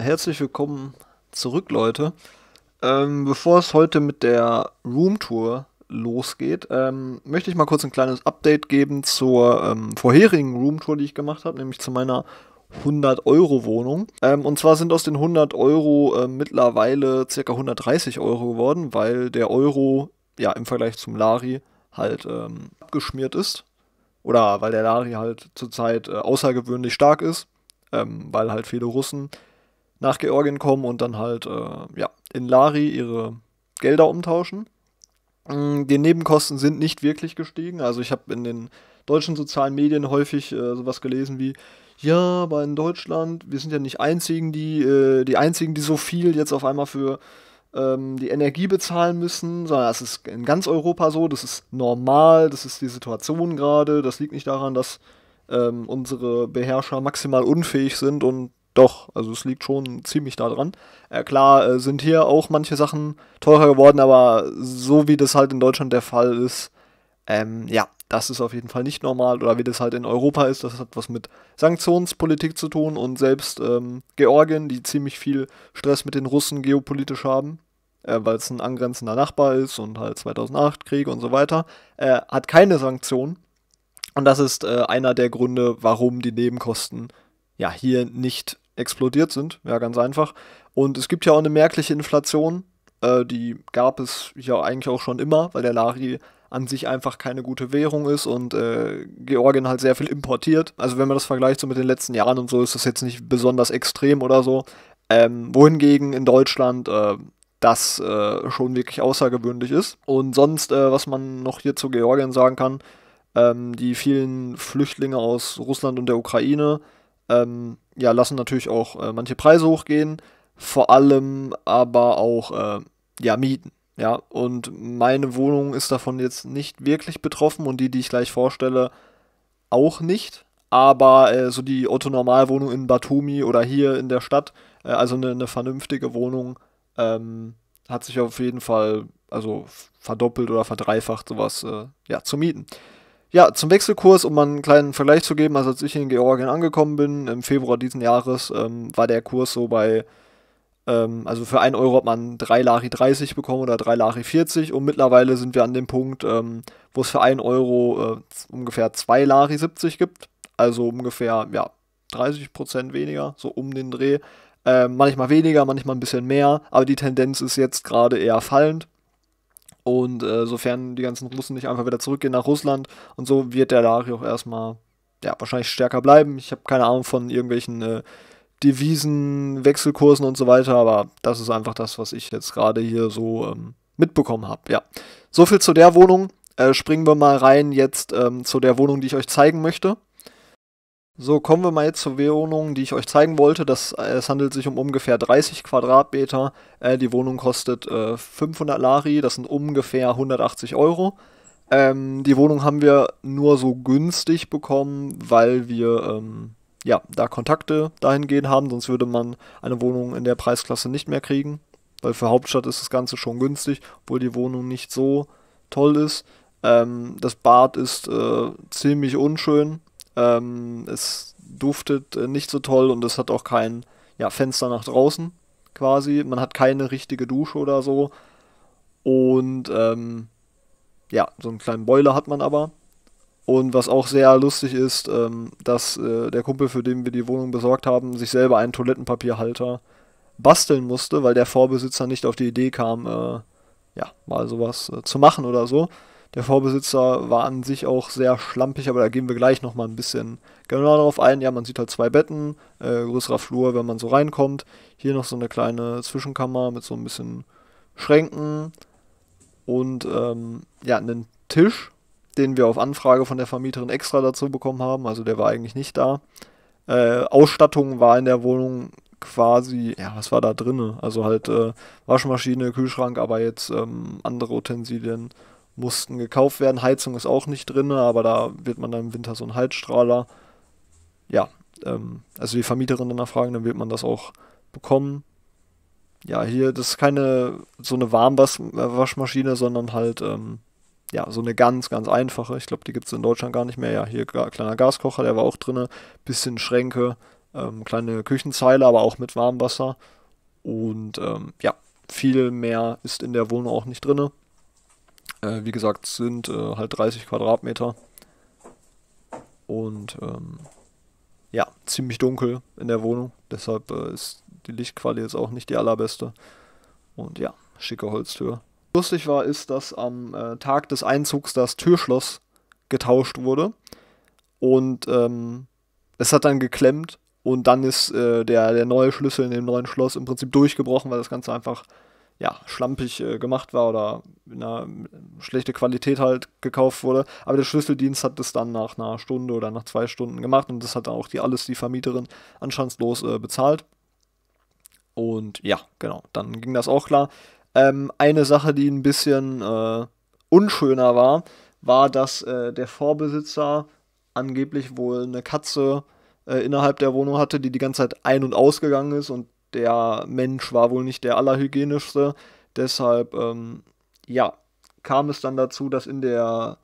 Herzlich willkommen zurück, Leute. Ähm, bevor es heute mit der Roomtour losgeht, ähm, möchte ich mal kurz ein kleines Update geben zur ähm, vorherigen Roomtour, die ich gemacht habe, nämlich zu meiner 100-Euro-Wohnung. Ähm, und zwar sind aus den 100 Euro äh, mittlerweile ca. 130 Euro geworden, weil der Euro ja im Vergleich zum Lari halt ähm, abgeschmiert ist. Oder weil der Lari halt zurzeit äh, außergewöhnlich stark ist, ähm, weil halt viele Russen nach Georgien kommen und dann halt äh, ja, in Lari ihre Gelder umtauschen. Mm, die Nebenkosten sind nicht wirklich gestiegen. Also ich habe in den deutschen sozialen Medien häufig äh, sowas gelesen wie, ja, aber in Deutschland, wir sind ja nicht einzigen, die, äh, die einzigen, die so viel jetzt auf einmal für ähm, die Energie bezahlen müssen, sondern es ist in ganz Europa so, das ist normal, das ist die Situation gerade, das liegt nicht daran, dass ähm, unsere Beherrscher maximal unfähig sind und doch, also es liegt schon ziemlich da dran. Äh, klar äh, sind hier auch manche Sachen teurer geworden, aber so wie das halt in Deutschland der Fall ist, ähm, ja, das ist auf jeden Fall nicht normal. Oder wie das halt in Europa ist, das hat was mit Sanktionspolitik zu tun und selbst ähm, Georgien, die ziemlich viel Stress mit den Russen geopolitisch haben, äh, weil es ein angrenzender Nachbar ist und halt 2008 Krieg und so weiter, äh, hat keine Sanktionen. Und das ist äh, einer der Gründe, warum die Nebenkosten ja hier nicht explodiert sind. Ja, ganz einfach. Und es gibt ja auch eine merkliche Inflation. Äh, die gab es ja eigentlich auch schon immer, weil der Lari an sich einfach keine gute Währung ist und äh, Georgien halt sehr viel importiert. Also wenn man das vergleicht so mit den letzten Jahren und so, ist das jetzt nicht besonders extrem oder so. Ähm, wohingegen in Deutschland äh, das äh, schon wirklich außergewöhnlich ist. Und sonst, äh, was man noch hier zu Georgien sagen kann, ähm, die vielen Flüchtlinge aus Russland und der Ukraine, ähm, ja, lassen natürlich auch äh, manche Preise hochgehen, vor allem aber auch äh, ja, Mieten. Ja, und meine Wohnung ist davon jetzt nicht wirklich betroffen und die, die ich gleich vorstelle, auch nicht. Aber äh, so die Otto-Normalwohnung in Batumi oder hier in der Stadt, äh, also eine, eine, vernünftige Wohnung, ähm, hat sich auf jeden Fall also verdoppelt oder verdreifacht, sowas äh, ja, zu mieten. Ja, zum Wechselkurs, um mal einen kleinen Vergleich zu geben, also als ich in Georgien angekommen bin, im Februar diesen Jahres, ähm, war der Kurs so bei, ähm, also für 1 Euro hat man 3 Lari 30 bekommen oder 3 Lari 40 und mittlerweile sind wir an dem Punkt, ähm, wo es für 1 Euro äh, ungefähr 2 Lari 70 gibt, also ungefähr, ja, 30 Prozent weniger, so um den Dreh. Ähm, manchmal weniger, manchmal ein bisschen mehr, aber die Tendenz ist jetzt gerade eher fallend. Und äh, sofern die ganzen Russen nicht einfach wieder zurückgehen nach Russland und so, wird der Lari auch erstmal ja, wahrscheinlich stärker bleiben. Ich habe keine Ahnung von irgendwelchen äh, Devisen, Wechselkursen und so weiter, aber das ist einfach das, was ich jetzt gerade hier so ähm, mitbekommen habe. Ja, Soviel zu der Wohnung. Äh, springen wir mal rein jetzt ähm, zu der Wohnung, die ich euch zeigen möchte. So, kommen wir mal jetzt zur Wohnung, die ich euch zeigen wollte. Das, äh, es handelt sich um ungefähr 30 Quadratmeter. Äh, die Wohnung kostet äh, 500 Lari, das sind ungefähr 180 Euro. Ähm, die Wohnung haben wir nur so günstig bekommen, weil wir ähm, ja, da Kontakte dahingehend haben, sonst würde man eine Wohnung in der Preisklasse nicht mehr kriegen. Weil für Hauptstadt ist das Ganze schon günstig, obwohl die Wohnung nicht so toll ist. Ähm, das Bad ist äh, ziemlich unschön, ähm, es duftet äh, nicht so toll und es hat auch kein ja, Fenster nach draußen quasi. Man hat keine richtige Dusche oder so. Und ähm, ja, so einen kleinen Boiler hat man aber. Und was auch sehr lustig ist, ähm, dass äh, der Kumpel, für den wir die Wohnung besorgt haben, sich selber einen Toilettenpapierhalter basteln musste, weil der Vorbesitzer nicht auf die Idee kam, äh, ja, mal sowas äh, zu machen oder so. Der Vorbesitzer war an sich auch sehr schlampig, aber da gehen wir gleich nochmal ein bisschen genauer darauf ein. Ja, man sieht halt zwei Betten, äh, größerer Flur, wenn man so reinkommt. Hier noch so eine kleine Zwischenkammer mit so ein bisschen Schränken und ähm, ja, einen Tisch, den wir auf Anfrage von der Vermieterin extra dazu bekommen haben. Also der war eigentlich nicht da. Äh, Ausstattung war in der Wohnung quasi, ja, was war da drinne? Also halt äh, Waschmaschine, Kühlschrank, aber jetzt ähm, andere Utensilien, mussten gekauft werden. Heizung ist auch nicht drin, aber da wird man dann im Winter so ein Heizstrahler. Ja, ähm, also die Vermieterin danach fragen, dann wird man das auch bekommen. Ja, hier, das ist keine so eine Warmwaschmaschine, sondern halt, ähm, ja, so eine ganz, ganz einfache. Ich glaube, die gibt es in Deutschland gar nicht mehr. Ja, hier kleiner Gaskocher, der war auch drin. Bisschen Schränke, ähm, kleine Küchenzeile, aber auch mit Warmwasser. Und ähm, ja, viel mehr ist in der Wohnung auch nicht drin. Äh, wie gesagt, sind äh, halt 30 Quadratmeter. Und ähm, ja, ziemlich dunkel in der Wohnung. Deshalb äh, ist die Lichtqualität jetzt auch nicht die allerbeste. Und ja, schicke Holztür. Lustig war, ist, dass am äh, Tag des Einzugs das Türschloss getauscht wurde. Und ähm, es hat dann geklemmt und dann ist äh, der, der neue Schlüssel in dem neuen Schloss im Prinzip durchgebrochen, weil das Ganze einfach ja, schlampig äh, gemacht war oder in einer schlechte Qualität halt gekauft wurde. Aber der Schlüsseldienst hat das dann nach einer Stunde oder nach zwei Stunden gemacht und das hat dann auch die alles die Vermieterin anstandslos äh, bezahlt. Und ja, genau, dann ging das auch klar. Ähm, eine Sache, die ein bisschen äh, unschöner war, war, dass äh, der Vorbesitzer angeblich wohl eine Katze äh, innerhalb der Wohnung hatte, die die ganze Zeit ein- und ausgegangen ist und der Mensch war wohl nicht der allerhygienischste. Deshalb, ähm, ja, kam es dann dazu, dass in der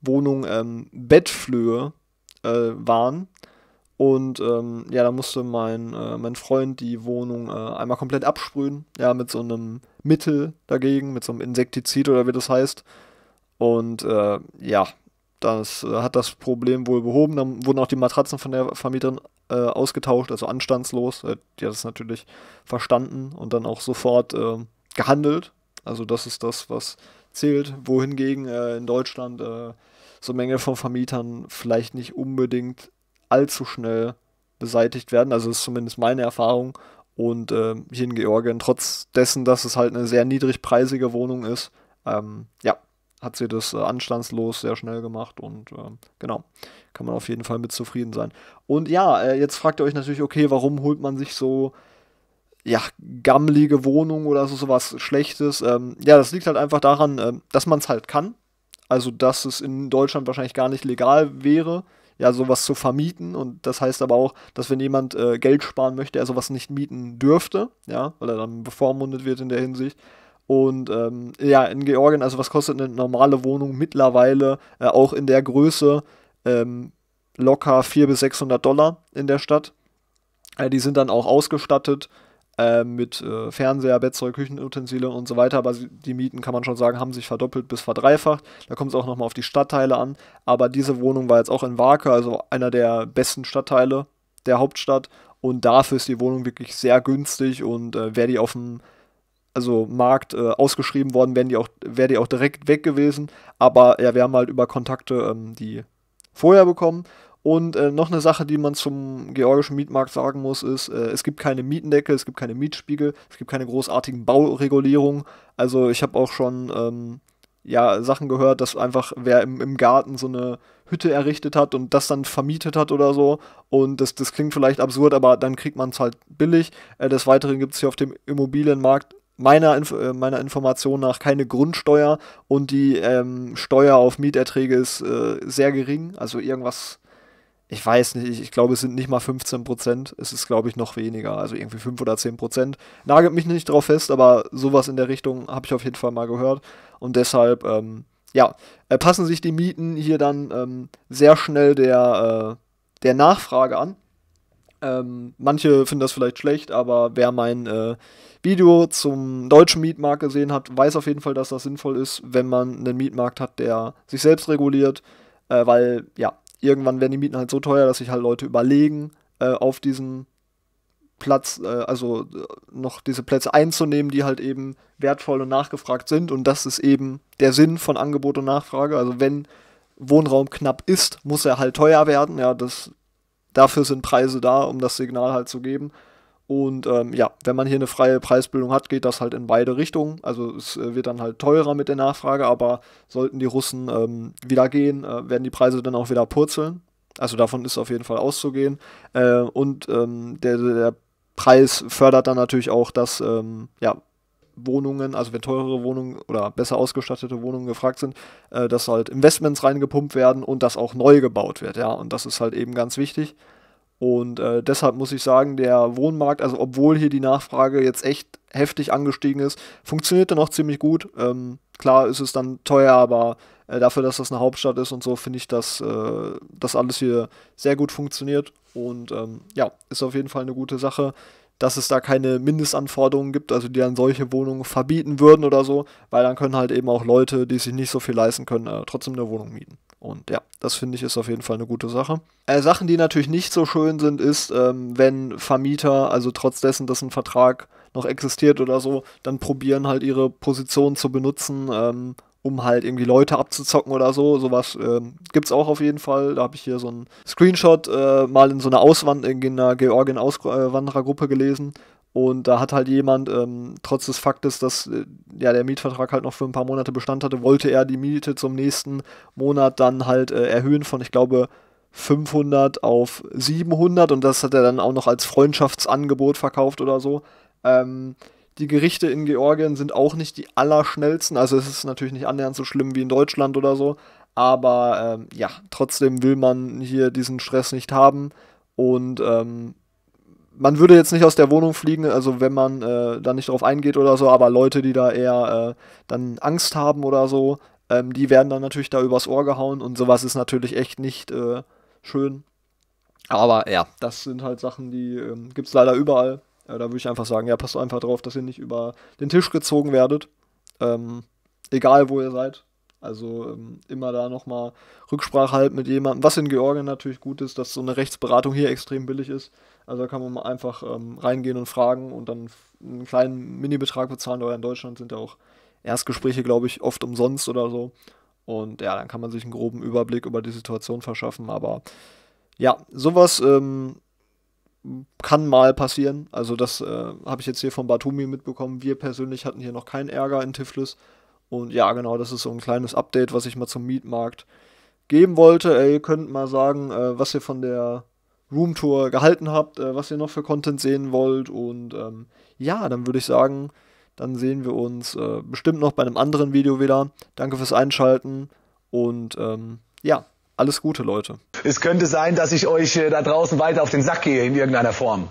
Wohnung ähm, Bettflöhe äh, waren. Und ähm, ja, da musste mein, äh, mein Freund die Wohnung äh, einmal komplett absprühen. Ja, mit so einem Mittel dagegen, mit so einem Insektizid oder wie das heißt. Und äh, ja, das äh, hat das Problem wohl behoben. Dann wurden auch die Matratzen von der Vermieterin äh, ausgetauscht, also anstandslos. die hat es natürlich verstanden und dann auch sofort äh, gehandelt. Also das ist das, was zählt. Wohingegen äh, in Deutschland äh, so Menge von Vermietern vielleicht nicht unbedingt allzu schnell beseitigt werden. Also das ist zumindest meine Erfahrung. Und äh, hier in Georgien, trotz dessen, dass es halt eine sehr niedrigpreisige Wohnung ist, ähm, ja, hat sie das äh, anstandslos sehr schnell gemacht und äh, genau, kann man auf jeden Fall mit zufrieden sein. Und ja, äh, jetzt fragt ihr euch natürlich, okay, warum holt man sich so ja, gammelige Wohnung oder so sowas Schlechtes? Ähm, ja, das liegt halt einfach daran, ähm, dass man es halt kann. Also, dass es in Deutschland wahrscheinlich gar nicht legal wäre, ja, sowas zu vermieten. Und das heißt aber auch, dass wenn jemand äh, Geld sparen möchte, er sowas nicht mieten dürfte, ja, weil er dann bevormundet wird in der Hinsicht. Und ähm, ja, in Georgien, also was kostet eine normale Wohnung mittlerweile, äh, auch in der Größe, ähm, locker 400 bis 600 Dollar in der Stadt. Äh, die sind dann auch ausgestattet ähm, äh, mit Fernseher, Bettzeug, Küchenutensilien und so weiter. Aber die Mieten, kann man schon sagen, haben sich verdoppelt bis verdreifacht. Da kommt es auch nochmal auf die Stadtteile an. Aber diese Wohnung war jetzt auch in Wake, also einer der besten Stadtteile der Hauptstadt. Und dafür ist die Wohnung wirklich sehr günstig und äh, wer die auf dem also Markt äh, ausgeschrieben worden, wären die auch, wäre die auch direkt weg gewesen. Aber ja, wir haben halt über Kontakte ähm, die vorher bekommen. Und äh, noch eine Sache, die man zum georgischen Mietmarkt sagen muss, ist, äh, es gibt keine Mietendecke, es gibt keine Mietspiegel, es gibt keine großartigen Bauregulierungen. Also ich habe auch schon ähm, ja, Sachen gehört, dass einfach wer im, im Garten so eine Hütte errichtet hat und das dann vermietet hat oder so. Und das, das klingt vielleicht absurd, aber dann kriegt man es halt billig. Äh, des Weiteren gibt es hier auf dem Immobilienmarkt meiner, Inf äh, meiner Information nach keine Grundsteuer und die ähm, Steuer auf Mieterträge ist äh, sehr gering. Also irgendwas, ich weiß nicht, ich, ich glaube, es sind nicht mal 15 Prozent. Es ist, glaube ich, noch weniger, also irgendwie 5 oder 10 Prozent. Nagelt mich nicht drauf fest, aber sowas in der Richtung habe ich auf jeden Fall mal gehört. Und deshalb, ähm, ja, äh, passen sich die Mieten hier dann ähm, sehr schnell der, äh, der Nachfrage an. Ähm, manche finden das vielleicht schlecht, aber wer mein äh, Video zum deutschen Mietmarkt gesehen hat, weiß auf jeden Fall, dass das sinnvoll ist, wenn man einen Mietmarkt hat, der sich selbst reguliert, äh, weil ja, irgendwann werden die Mieten halt so teuer, dass sich halt Leute überlegen, äh, auf diesen Platz, äh, also äh, noch diese Plätze einzunehmen, die halt eben wertvoll und nachgefragt sind. Und das ist eben der Sinn von Angebot und Nachfrage. Also wenn Wohnraum knapp ist, muss er halt teuer werden. Ja, das, dafür sind Preise da, um das Signal halt zu geben. Und ähm, ja, wenn man hier eine freie Preisbildung hat, geht das halt in beide Richtungen. Also es äh, wird dann halt teurer mit der Nachfrage, aber sollten die Russen ähm, wieder gehen, äh, werden die Preise dann auch wieder purzeln. Also davon ist auf jeden Fall auszugehen. Äh, und ähm, der, der, Preis fördert dann natürlich auch, dass ähm, ja, Wohnungen, also wenn teurere Wohnungen oder besser ausgestattete Wohnungen gefragt sind, äh, dass halt Investments reingepumpt werden und dass auch neu gebaut wird. Ja, und das ist halt eben ganz wichtig. Und äh, deshalb muss ich sagen, der Wohnmarkt, also obwohl hier die Nachfrage jetzt echt heftig angestiegen ist, funktioniert er noch ziemlich gut. Ähm, klar ist es dann teuer, aber äh, dafür, dass das eine Hauptstadt ist und so, finde ich, dass äh, das alles hier sehr gut funktioniert. Und ähm, ja, ist auf jeden Fall eine gute Sache dass es da keine Mindestanforderungen gibt, also die dann solche Wohnungen verbieten würden oder so, weil dann können halt eben auch Leute, die sich nicht so viel leisten können, äh, trotzdem eine Wohnung mieten. Und ja, das finde ich ist auf jeden Fall eine gute Sache. Äh, Sachen, die natürlich nicht so schön sind, ist, ähm, wenn Vermieter, also trotz dessen, dass ein Vertrag noch existiert oder so, dann probieren halt ihre Position zu benutzen, ähm, um halt irgendwie Leute abzuzocken oder so. Sowas ähm, gibt es auch auf jeden Fall. Da habe ich hier so einen Screenshot äh, mal in so einer Auswand in einer Georgien-Auswanderergruppe gelesen. Und da hat halt jemand, ähm, trotz des Faktes, dass äh, ja der Mietvertrag halt noch für ein paar Monate Bestand hatte, wollte er die Miete zum nächsten Monat dann halt äh, erhöhen von, ich glaube, 500 auf 700 und das hat er dann auch noch als Freundschaftsangebot verkauft oder so. Ähm, die Gerichte in Georgien sind auch nicht die allerschnellsten. Also es ist natürlich nicht annähernd so schlimm wie in Deutschland oder so. Aber ähm, ja, trotzdem will man hier diesen Stress nicht haben. Und ähm, man würde jetzt nicht aus der Wohnung fliegen, also wenn man äh, da nicht drauf eingeht oder so, aber Leute, die da eher äh, dann Angst haben oder so, ähm, die werden dann natürlich da übers Ohr gehauen und sowas ist natürlich echt nicht äh, schön. Aber ja, das sind halt Sachen, die ähm, gibt es leider überall. Ja, äh, da würde ich einfach sagen, ja, passt einfach drauf, dass ihr nicht über den Tisch gezogen werdet. Ähm, egal wo ihr seid. Also ähm, immer da nochmal Rücksprache halten mit jemandem, was in Georgien natürlich gut ist, dass so eine Rechtsberatung hier extrem billig ist. Also da kann man mal einfach ähm, reingehen und fragen und dann einen kleinen Mini-Betrag bezahlen, aber in Deutschland sind ja auch Erstgespräche, glaube ich, oft umsonst oder so. Und ja, dann kann man sich einen groben Überblick über die Situation verschaffen. Aber ja, sowas ähm, kann mal passieren. Also das äh, habe ich jetzt hier von Batumi mitbekommen. Wir persönlich hatten hier noch keinen Ärger in Tiflis. Und ja, genau, das ist so ein kleines Update, was ich mal zum Mietmarkt geben wollte. Äh, ihr könnt mal sagen, äh, was ihr von der Roomtour gehalten habt, äh, was ihr noch für Content sehen wollt. Und ähm, ja, dann würde ich sagen, dann sehen wir uns äh, bestimmt noch bei einem anderen Video wieder. Danke fürs Einschalten und ähm, ja, alles Gute, Leute. Es könnte sein, dass ich euch äh, da draußen weiter auf den Sack gehe in irgendeiner Form.